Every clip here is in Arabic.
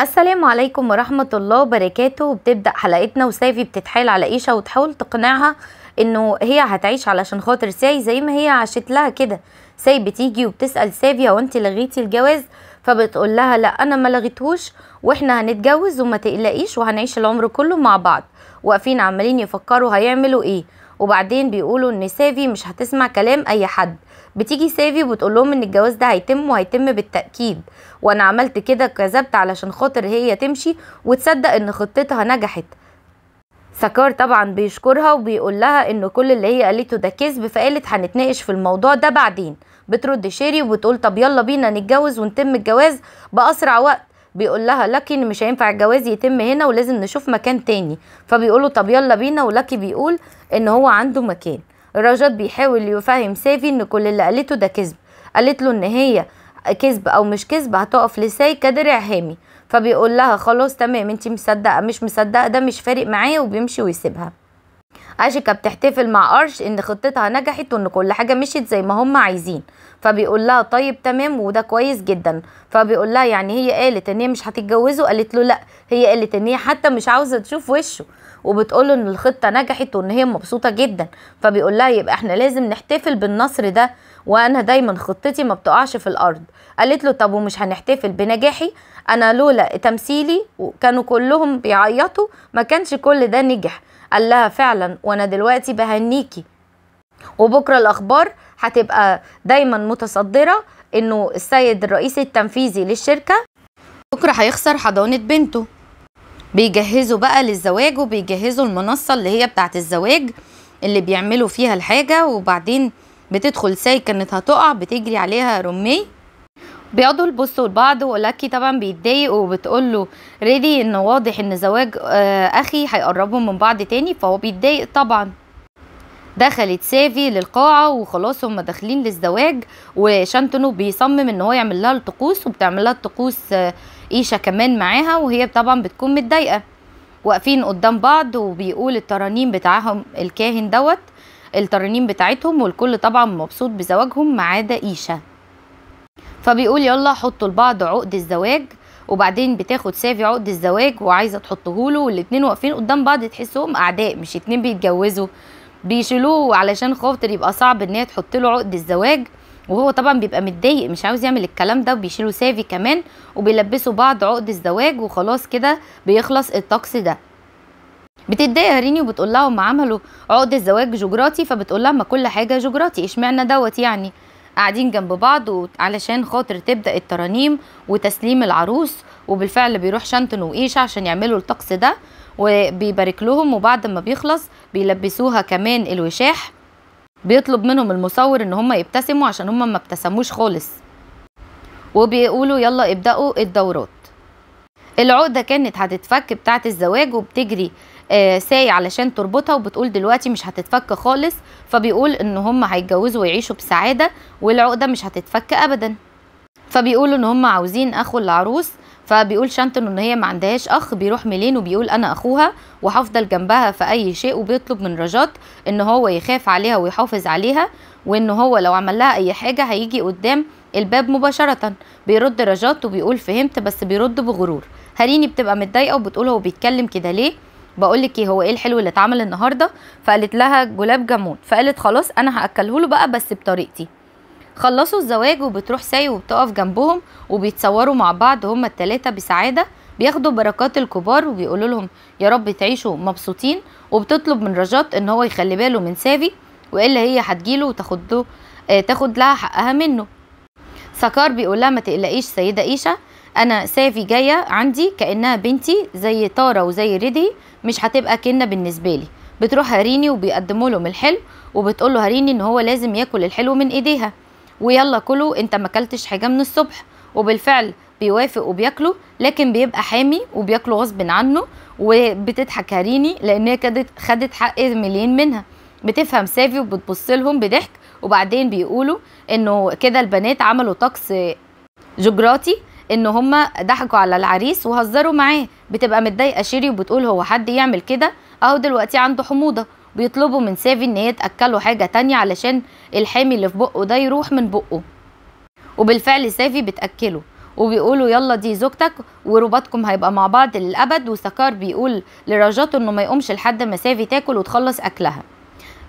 السلام عليكم ورحمة الله وبركاته وبتبدأ حلقتنا وسافي بتتحايل على إيشا وتحاول تقنعها إنه هي هتعيش علشان خاطر ساي زي ما هي عاشت لها كده ساي بتيجي وبتسأل سافي هو أنت لغيتي الجواز فبتقول لها لا أنا ما لغيتهوش وإحنا هنتجوز وما تقلقيش وهنعيش العمر كله مع بعض واقفين عمالين يفكروا هيعملوا إيه وبعدين بيقولوا إن سافي مش هتسمع كلام أي حد بتيجي سافي وبتقول لهم ان الجواز ده هيتم وهيتم بالتاكيد وانا عملت كده كذبت علشان خاطر هي تمشي وتصدق ان خطتها نجحت سكار طبعا بيشكرها وبيقول لها ان كل اللي هي قالته ده كذب فقالت هنتناقش في الموضوع ده بعدين بترد شيري وبتقول طب يلا بينا نتجوز ونتم الجواز باسرع وقت بيقول لها لاكي ان مش هينفع الجواز يتم هنا ولازم نشوف مكان تاني فبيقوله طب يلا بينا ولاكي بيقول ان هو عنده مكان رجب بيحاول يفهم سافي ان كل اللي قالته ده كذب قالت له ان هي كذب او مش كذب هتقف لساي كدرع هامي فبيقول لها خلاص تمام انت مصدقه مش مصدقه ده مش فارق معايا وبيمشي ويسيبها اشيكا بتحتفل مع ارش ان خطتها نجحت وان كل حاجه مشيت زي ما هم عايزين فبيقول لها طيب تمام وده كويس جدا فبيقول لها يعني هي قالت ان هي مش هتتجوزه قالت له لا هي قالت ان هي حتى مش عاوزه تشوف وشه وبتقول له ان الخطه نجحت وان هي مبسوطه جدا فبيقول لها يبقى احنا لازم نحتفل بالنصر ده وانا دايما خطتي ما بتقعش في الارض قالت له طب ومش هنحتفل بنجاحي انا لولا تمثيلي وكانوا كلهم بيعيطوا ما كانش كل ده نجح قال لها فعلا وانا دلوقتي بهنيكي وبكره الاخبار هتبقى دايما متصدره انه السيد الرئيس التنفيذي للشركه بكره هيخسر حضانه بنته بيجهزوا بقى للزواج وبيجهزوا المنصة اللي هي بتاعت الزواج اللي بيعملوا فيها الحاجة وبعدين بتدخل ساي كانت هتقع بتجري عليها رمي بيقعدوا يبصوا لبعض ولاكي طبعا بيتضايق وبتقول له ريدي ان واضح ان زواج آه، اخي هيقربهم من بعض تاني فهو بيتضايق طبعا دخلت سافي للقاعه وخلاص هم داخلين للزواج وشانتونو بيصمم ان هو يعمل لها الطقوس وبتعمل لها الطقوس آه، ايشا كمان معاها وهي طبعا بتكون متضايقه واقفين قدام بعض وبيقول الترانيم بتاعهم الكاهن دوت الترانيم بتاعتهم والكل طبعا مبسوط بزواجهم ما عدا ايشا فبيقول يلا حطوا لبعض عقد الزواج وبعدين بتاخد سافي عقد الزواج وعايزه تحطهوله والاتنين واقفين قدام بعض تحسهم اعداء مش اتنين بيتجوزوا بيشيلوه علشان خاطر يبقى صعب ان هي تحط له عقد الزواج وهو طبعا بيبقى متضايق مش عاوز يعمل الكلام ده وبيشيلوا سافي كمان وبيلبسوا بعض عقد الزواج وخلاص كده بيخلص الطقس ده بتتضايق ريني وبتقول هم عملوا عقد الزواج جغراتي فبتقول لها ما كل حاجه جغراتي اشمعنى دوت يعني قاعدين جنب بعض علشان خاطر تبدا الترانيم وتسليم العروس وبالفعل بيروح شنطن وقيشه عشان يعملوا الطقس ده وبيبارك لهم وبعد ما بيخلص بيلبسوها كمان الوشاح بيطلب منهم المصور ان هم يبتسموا عشان هم ما ابتسموش خالص وبيقولوا يلا ابدأوا الدورات العقدة كانت هتتفك بتاعة الزواج وبتجري آه، ساي علشان تربطها وبتقول دلوقتي مش هتتفك خالص فبيقول ان هم هيتجوزوا ويعيشوا بسعادة والعقدة مش هتتفك ابدا فبيقولوا ان هم عاوزين اخو العروس فبيقول شانتون ان هي ما عندهاش اخ بيروح ميلين وبيقول انا اخوها وهفضل جنبها في اي شيء وبيطلب من رجات ان هو يخاف عليها ويحافظ عليها وان هو لو عمل لها اي حاجه هيجي قدام الباب مباشره بيرد رجات وبيقول فهمت بس بيرد بغرور هريني بتبقى متضايقه وبتقول هو بيتكلم كده ليه بقول لك ايه هو ايه الحلو اللي اتعمل النهارده فقالت لها جلاب جمون فقالت خلاص انا هاكله له بقى بس بطريقتي خلصوا الزواج وبتروح ساي وبتقف جنبهم وبيتصوروا مع بعض هما التلاتة بسعادة بياخدوا بركات الكبار وبيقولوا لهم يا رب تعيشوا مبسوطين وبتطلب من رجات ان هو يخلي باله من سافي والا هي هتجيله وتاخد آه تاخد لها حقها منه سكار بيقول لها ما تقلقيش سيده إيشا انا سافي جايه عندي كانها بنتي زي طارة وزي ريدي مش هتبقى كنه بالنسبه لي بتروح هاريني وبيقدموا لهم الحلو وبتقول له هاريني ان هو لازم ياكل الحلو من ايديها ويلا كلوا انت ما اكلتش حاجه من الصبح وبالفعل بيوافق وبياكله لكن بيبقى حامي وبياكله غصب عنه وبتضحك هريني لان هي كانت خدت حق مليون منها بتفهم سافي وبتبص لهم بضحك وبعدين بيقولوا انه كده البنات عملوا طقس جغراتي ان هم ضحكوا على العريس وهزروا معاه بتبقى متضايقه شيري وبتقول هو حد يعمل كده اهو دلوقتي عنده حموضه بيطلبوا من سافي ان هي تاكله حاجه تانية علشان الحامي اللي في بقه ده يروح من بقه وبالفعل سافي بتاكله وبيقولوا يلا دي زوجتك ورباطكم هيبقى مع بعض للابد وسكار بيقول لرجاته انه ما يقومش لحد ما سافي تاكل وتخلص اكلها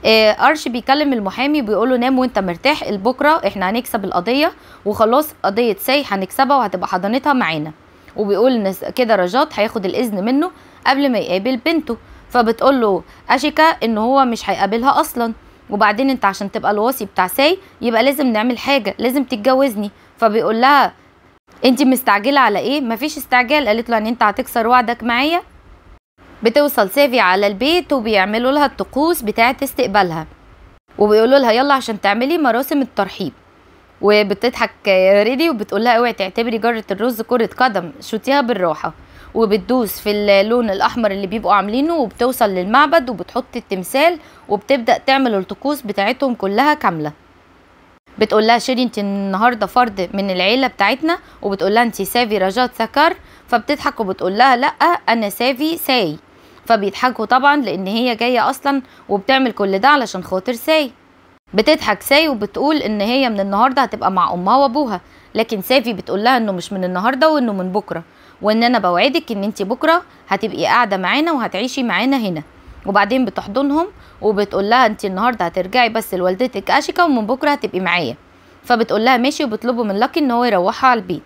آه، ارش بيكلم المحامي بيقوله نام وانت مرتاح البكره احنا هنكسب القضيه وخلاص قضيه ساي هنكسبها وهتبقى حضانتها معانا وبيقول كده رجات هياخد الاذن منه قبل ما يقابل بنته فبتقول له اشيكا ان هو مش هيقابلها اصلا وبعدين انت عشان تبقى الوصي بتاع ساي يبقى لازم نعمل حاجه لازم تتجوزني فبيقول لها انت مستعجله على ايه مفيش استعجال قالت له يعني انت هتكسر وعدك معايا بتوصل سافي على البيت وبيعملوا لها الطقوس بتاعه استقبالها وبيقولوا لها يلا عشان تعملي مراسم الترحيب وبتضحك ريدي وبتقول لها اوعي تعتبري جره الرز كره قدم شوتيها بالراحه وبتدوس في اللون الاحمر اللي بيبقوا عاملينه وبتوصل للمعبد وبتحط التمثال وبتبدا تعمل الطقوس بتاعتهم كلها كامله بتقول لها شيري انت النهارده فرد من العيله بتاعتنا وبتقول لها انت سافي رجات سكر فبتضحك وبتقول لها لا انا سافي ساي فبيضحكوا طبعا لان هي جايه اصلا وبتعمل كل ده علشان خاطر ساي بتضحك ساي وبتقول ان هي من النهارده هتبقى مع امها وابوها لكن سافي بتقول لها انه مش من النهارده وانه من بكره وان انا بوعدك ان انت بكره هتبقي قاعده معانا وهتعيشي معانا هنا وبعدين بتحضنهم وبتقول لها انت النهارده هترجعي بس لوالدتك اشيكا ومن بكره هتبقي معايا فبتقول لها ماشي وبيطلبوا من لاكي ان هو يروحها على البيت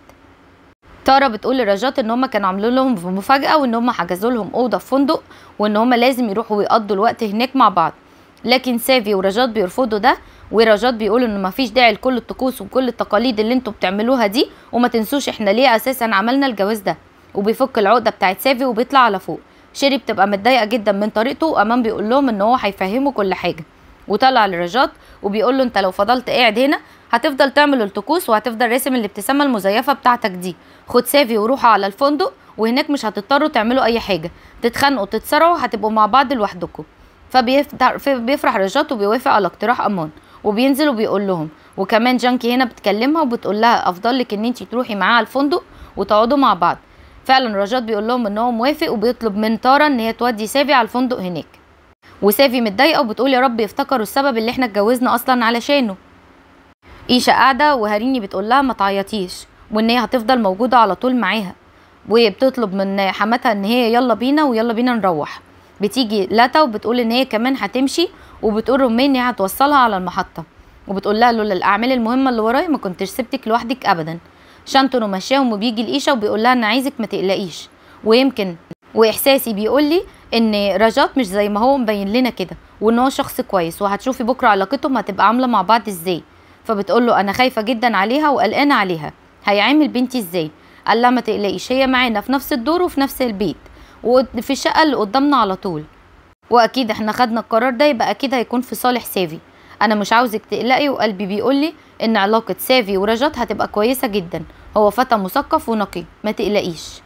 تارا بتقول لرجات ان هم كانوا عاملين لهم مفاجاه وان هم حجزوا لهم اوضه في فندق وان هم لازم يروحوا ويقضوا الوقت هناك مع بعض لكن سافي ورجات بيرفضوا ده ورجات بيقول ان مفيش داعي لكل الطقوس وكل التقاليد اللي انتوا بتعملوها دي وما تنسوش احنا ليه اساسا عملنا الجواز ده وبيفك العقده بتاعت سافي وبيطلع على فوق شيري بتبقى متضايقه جدا من طريقته وامان بيقول لهم ان هو هيفهمه كل حاجه وطلع لرجات وبيقول له انت لو فضلت قاعد هنا هتفضل تعمل الطقوس وهتفضل راسم الابتسامه المزيفه بتاعتك دي خد سافي وروحوا على الفندق وهناك مش هتضطروا تعملوا اي حاجه تتخانقوا تتصارعوا هتبقوا مع بعض لوحدكم فبيفرح رجات وبيوافق على اقتراح امان وبينزل وبيقول لهم وكمان جانكي هنا بتكلمها وبتقول لها افضل لك ان انت تروحي معاها الفندق وتقعدوا مع بعض فعلا رجات بيقول لهم ان هو موافق وبيطلب من تارا ان هي تودي سافي على الفندق هناك وسافي متضايقه وبتقول يا رب يفتكروا السبب اللي احنا اتجوزنا اصلا علشانه ايشا قاعده وهريني بتقول لها ما تعيطيش وان هي هتفضل موجوده على طول معاها وبتطلب من حماتها ان هي يلا بينا ويلا بينا نروح بتيجي لاتا وبتقول ان هي كمان هتمشي وبتقول رومين ان هي هتوصلها على المحطه وبتقول لها لولا الاعمال المهمه اللي ورايا ما كنتش سبتك لوحدك ابدا شنطن ومشاهم وبيجي القيشه وبيقول لها أنا عايزك ما تقلقيش ويمكن وإحساسي بيقول لي إن رجات مش زي ما هو مبين لنا كده وإن هو شخص كويس وهتشوفي بكرة علاقتهم هتبقى عاملة مع بعض إزاي فبتقول له أنا خايفة جدا عليها وقلقانة عليها هيعامل بنتي إزاي قال لها ما تقلقيش هي معانا في نفس الدور وفي نفس البيت وفي الشقة اللي قدامنا على طول وأكيد إحنا خدنا القرار ده يبقى أكيد هيكون في صالح سافي انا مش عاوزك تقلقي وقلبي بيقول لي ان علاقه سافي ورجات هتبقى كويسه جدا هو فتى مثقف ونقي ما تقلقيش